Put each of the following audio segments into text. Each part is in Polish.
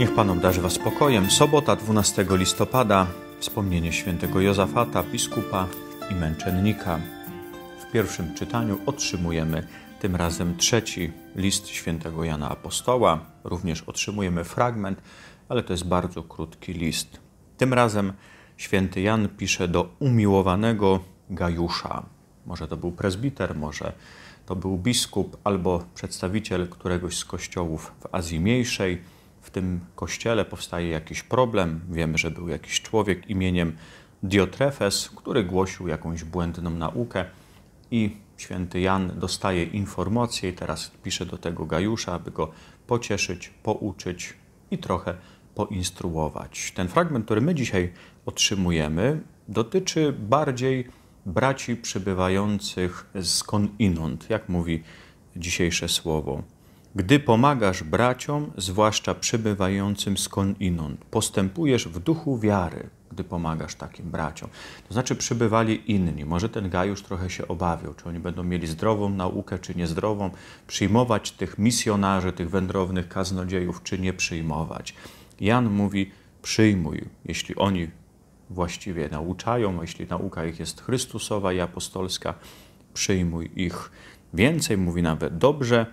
Niech Pan obdarzy Was spokojem. Sobota, 12 listopada, wspomnienie świętego Jozafata, biskupa i męczennika. W pierwszym czytaniu otrzymujemy tym razem trzeci list świętego Jana Apostoła. Również otrzymujemy fragment, ale to jest bardzo krótki list. Tym razem święty Jan pisze do umiłowanego Gajusza. Może to był prezbiter, może to był biskup albo przedstawiciel któregoś z kościołów w Azji Mniejszej w tym kościele powstaje jakiś problem. Wiemy, że był jakiś człowiek imieniem Diotrefes, który głosił jakąś błędną naukę i święty Jan dostaje informację i teraz pisze do tego Gajusza, aby go pocieszyć, pouczyć i trochę poinstruować. Ten fragment, który my dzisiaj otrzymujemy, dotyczy bardziej braci przybywających inąd, jak mówi dzisiejsze słowo. Gdy pomagasz braciom, zwłaszcza przybywającym skądinąd, postępujesz w duchu wiary, gdy pomagasz takim braciom. To znaczy przybywali inni. Może ten Gajusz trochę się obawiał, czy oni będą mieli zdrową naukę, czy niezdrową, przyjmować tych misjonarzy, tych wędrownych kaznodziejów, czy nie przyjmować. Jan mówi, przyjmuj, jeśli oni właściwie nauczają, jeśli nauka ich jest Chrystusowa i apostolska, przyjmuj ich. Więcej mówi nawet dobrze,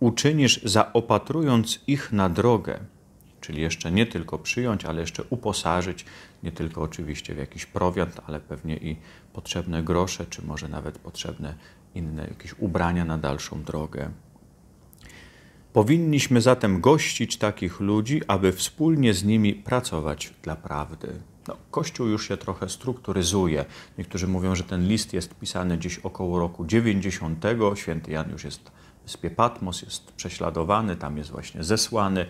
uczynisz zaopatrując ich na drogę, czyli jeszcze nie tylko przyjąć, ale jeszcze uposażyć, nie tylko oczywiście w jakiś prowiant, ale pewnie i potrzebne grosze, czy może nawet potrzebne inne jakieś ubrania na dalszą drogę. Powinniśmy zatem gościć takich ludzi, aby wspólnie z nimi pracować dla prawdy. No, Kościół już się trochę strukturyzuje. Niektórzy mówią, że ten list jest pisany gdzieś około roku 90. Święty Jan już jest wyspie Patmos, jest prześladowany, tam jest właśnie zesłany,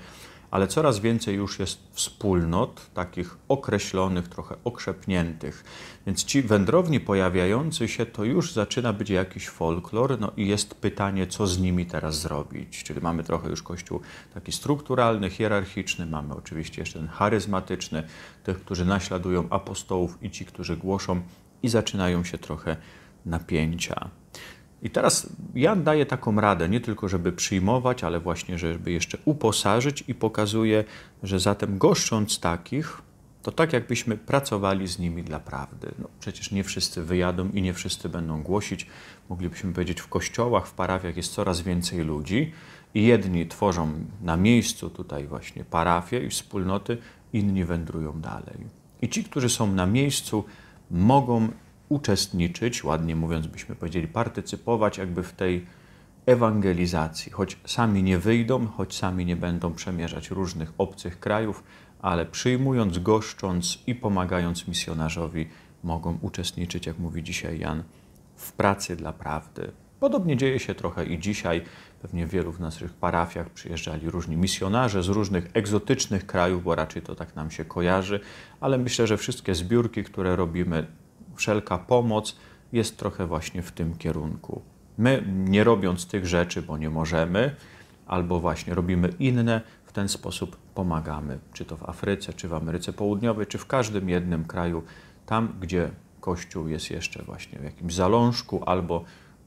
ale coraz więcej już jest wspólnot, takich określonych, trochę okrzepniętych. Więc ci wędrowni pojawiający się to już zaczyna być jakiś folklor, no i jest pytanie, co z nimi teraz zrobić. Czyli mamy trochę już kościół taki strukturalny, hierarchiczny, mamy oczywiście jeszcze ten charyzmatyczny, tych, którzy naśladują apostołów i ci, którzy głoszą, i zaczynają się trochę napięcia. I teraz ja daję taką radę, nie tylko żeby przyjmować, ale właśnie żeby jeszcze uposażyć i pokazuję, że zatem goszcząc takich, to tak jakbyśmy pracowali z nimi dla prawdy. No, przecież nie wszyscy wyjadą i nie wszyscy będą głosić. Moglibyśmy powiedzieć, w kościołach, w parafiach jest coraz więcej ludzi i jedni tworzą na miejscu tutaj właśnie parafie i wspólnoty, inni wędrują dalej. I ci, którzy są na miejscu, mogą uczestniczyć, ładnie mówiąc byśmy powiedzieli partycypować jakby w tej ewangelizacji, choć sami nie wyjdą, choć sami nie będą przemierzać różnych obcych krajów, ale przyjmując, goszcząc i pomagając misjonarzowi mogą uczestniczyć, jak mówi dzisiaj Jan, w pracy dla prawdy. Podobnie dzieje się trochę i dzisiaj. Pewnie w wielu w naszych parafiach przyjeżdżali różni misjonarze z różnych egzotycznych krajów, bo raczej to tak nam się kojarzy, ale myślę, że wszystkie zbiórki, które robimy, wszelka pomoc jest trochę właśnie w tym kierunku. My, nie robiąc tych rzeczy, bo nie możemy, albo właśnie robimy inne, w ten sposób pomagamy, czy to w Afryce, czy w Ameryce Południowej, czy w każdym jednym kraju, tam gdzie Kościół jest jeszcze właśnie w jakimś zalążku albo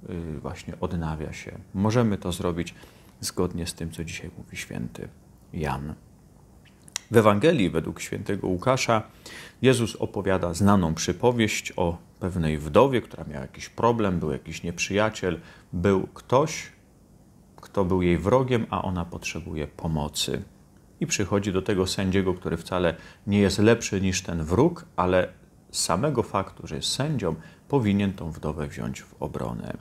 y, właśnie odnawia się. Możemy to zrobić zgodnie z tym, co dzisiaj mówi święty Jan. W Ewangelii według świętego Łukasza Jezus opowiada znaną przypowieść o pewnej wdowie, która miała jakiś problem, był jakiś nieprzyjaciel, był ktoś, kto był jej wrogiem, a ona potrzebuje pomocy. I przychodzi do tego sędziego, który wcale nie jest lepszy niż ten wróg, ale z samego faktu, że jest sędzią, powinien tą wdowę wziąć w obronę.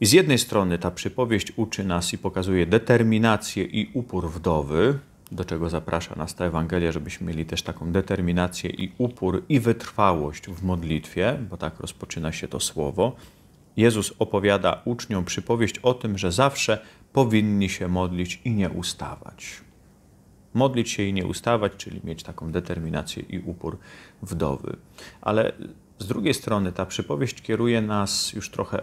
I z jednej strony ta przypowieść uczy nas i pokazuje determinację i upór wdowy, do czego zaprasza nas ta Ewangelia, żebyśmy mieli też taką determinację i upór i wytrwałość w modlitwie, bo tak rozpoczyna się to słowo. Jezus opowiada uczniom przypowieść o tym, że zawsze powinni się modlić i nie ustawać. Modlić się i nie ustawać, czyli mieć taką determinację i upór wdowy. Ale z drugiej strony ta przypowieść kieruje nas już trochę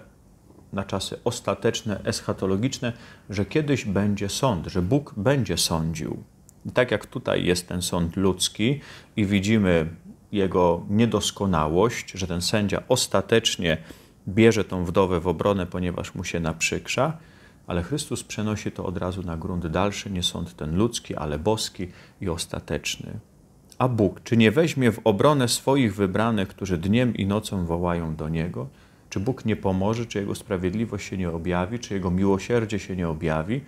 na czasy ostateczne, eschatologiczne, że kiedyś będzie sąd, że Bóg będzie sądził. I tak jak tutaj jest ten sąd ludzki i widzimy jego niedoskonałość, że ten sędzia ostatecznie bierze tą wdowę w obronę, ponieważ mu się naprzykrza, ale Chrystus przenosi to od razu na grunt dalszy, nie sąd ten ludzki, ale boski i ostateczny. A Bóg, czy nie weźmie w obronę swoich wybranych, którzy dniem i nocą wołają do Niego? Czy Bóg nie pomoże, czy Jego sprawiedliwość się nie objawi, czy Jego miłosierdzie się nie objawi?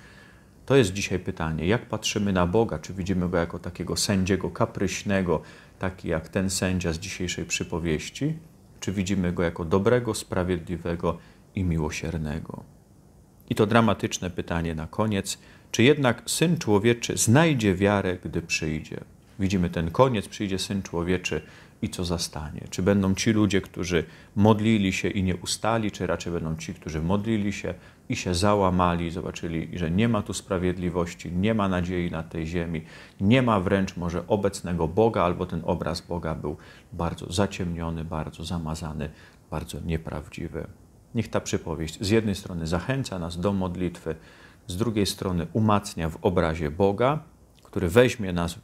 To jest dzisiaj pytanie, jak patrzymy na Boga? Czy widzimy Go jako takiego sędziego kapryśnego, taki jak ten sędzia z dzisiejszej przypowieści? Czy widzimy Go jako dobrego, sprawiedliwego i miłosiernego? I to dramatyczne pytanie na koniec. Czy jednak Syn Człowieczy znajdzie wiarę, gdy przyjdzie? Widzimy ten koniec, przyjdzie Syn Człowieczy – i co zastanie. Czy będą ci ludzie, którzy modlili się i nie ustali, czy raczej będą ci, którzy modlili się i się załamali, zobaczyli, że nie ma tu sprawiedliwości, nie ma nadziei na tej ziemi, nie ma wręcz może obecnego Boga, albo ten obraz Boga był bardzo zaciemniony, bardzo zamazany, bardzo nieprawdziwy. Niech ta przypowieść z jednej strony zachęca nas do modlitwy, z drugiej strony umacnia w obrazie Boga, który weźmie nas w,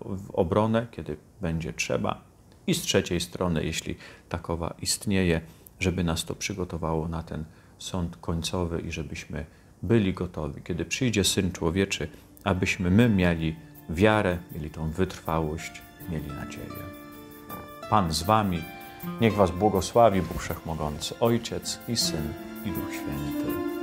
w obronę, kiedy będzie trzeba, i z trzeciej strony, jeśli takowa istnieje, żeby nas to przygotowało na ten sąd końcowy i żebyśmy byli gotowi, kiedy przyjdzie Syn Człowieczy, abyśmy my mieli wiarę, mieli tą wytrwałość, mieli nadzieję. Pan z wami, niech was błogosławi Bóg Wszechmogący, Ojciec i Syn i Duch Święty.